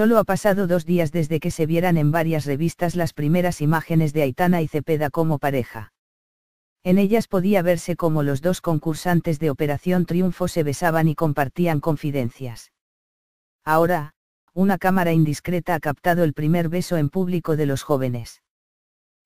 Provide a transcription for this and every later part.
Solo ha pasado dos días desde que se vieran en varias revistas las primeras imágenes de Aitana y Cepeda como pareja. En ellas podía verse cómo los dos concursantes de Operación Triunfo se besaban y compartían confidencias. Ahora, una cámara indiscreta ha captado el primer beso en público de los jóvenes.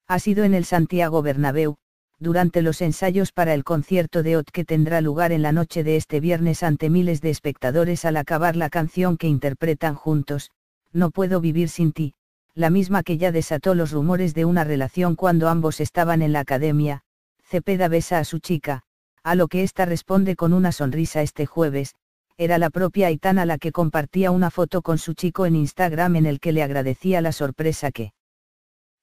Ha sido en el Santiago Bernabéu, durante los ensayos para el concierto de Ot que tendrá lugar en la noche de este viernes ante miles de espectadores al acabar la canción que interpretan juntos, no puedo vivir sin ti, la misma que ya desató los rumores de una relación cuando ambos estaban en la academia, Cepeda besa a su chica, a lo que ésta responde con una sonrisa este jueves, era la propia Aitana la que compartía una foto con su chico en Instagram en el que le agradecía la sorpresa que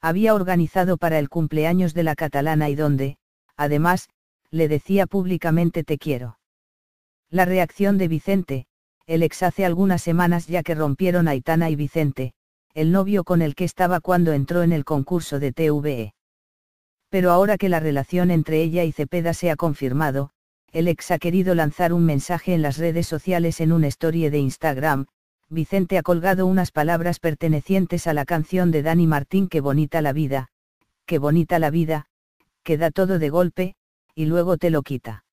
había organizado para el cumpleaños de la catalana y donde, además, le decía públicamente te quiero. La reacción de Vicente, el ex hace algunas semanas ya que rompieron Aitana y Vicente, el novio con el que estaba cuando entró en el concurso de TVE. Pero ahora que la relación entre ella y Cepeda se ha confirmado, el ex ha querido lanzar un mensaje en las redes sociales en un story de Instagram, Vicente ha colgado unas palabras pertenecientes a la canción de Dani Martín que bonita la vida, que bonita la vida, que da todo de golpe, y luego te lo quita.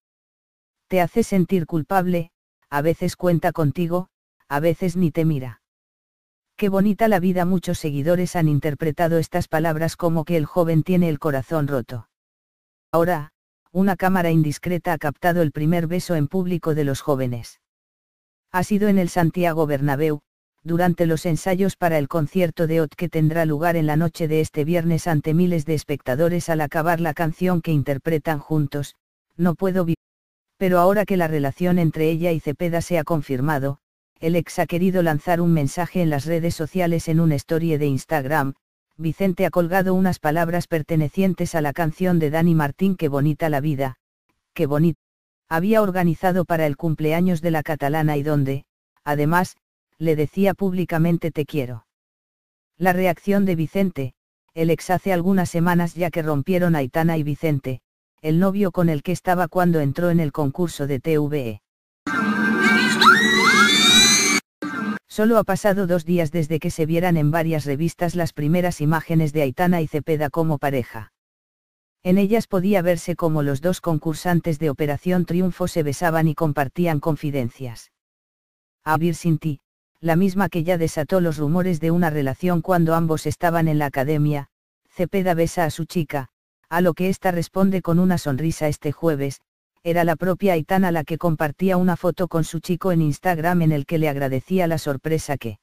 Te hace sentir culpable, a veces cuenta contigo, a veces ni te mira. Qué bonita la vida. Muchos seguidores han interpretado estas palabras como que el joven tiene el corazón roto. Ahora, una cámara indiscreta ha captado el primer beso en público de los jóvenes. Ha sido en el Santiago Bernabéu, durante los ensayos para el concierto de Ot que tendrá lugar en la noche de este viernes ante miles de espectadores al acabar la canción que interpretan juntos, No puedo vivir pero ahora que la relación entre ella y Cepeda se ha confirmado, el ex ha querido lanzar un mensaje en las redes sociales en una story de Instagram, Vicente ha colgado unas palabras pertenecientes a la canción de Dani Martín que bonita la vida, qué bonita. Había organizado para el cumpleaños de la catalana y donde, además, le decía públicamente te quiero. La reacción de Vicente, el ex hace algunas semanas ya que rompieron Aitana y Vicente, el novio con el que estaba cuando entró en el concurso de TVE. Solo ha pasado dos días desde que se vieran en varias revistas las primeras imágenes de Aitana y Cepeda como pareja. En ellas podía verse cómo los dos concursantes de Operación Triunfo se besaban y compartían confidencias. A Vir ti, la misma que ya desató los rumores de una relación cuando ambos estaban en la academia, Cepeda besa a su chica, a lo que ésta responde con una sonrisa este jueves, era la propia Aitana la que compartía una foto con su chico en Instagram en el que le agradecía la sorpresa que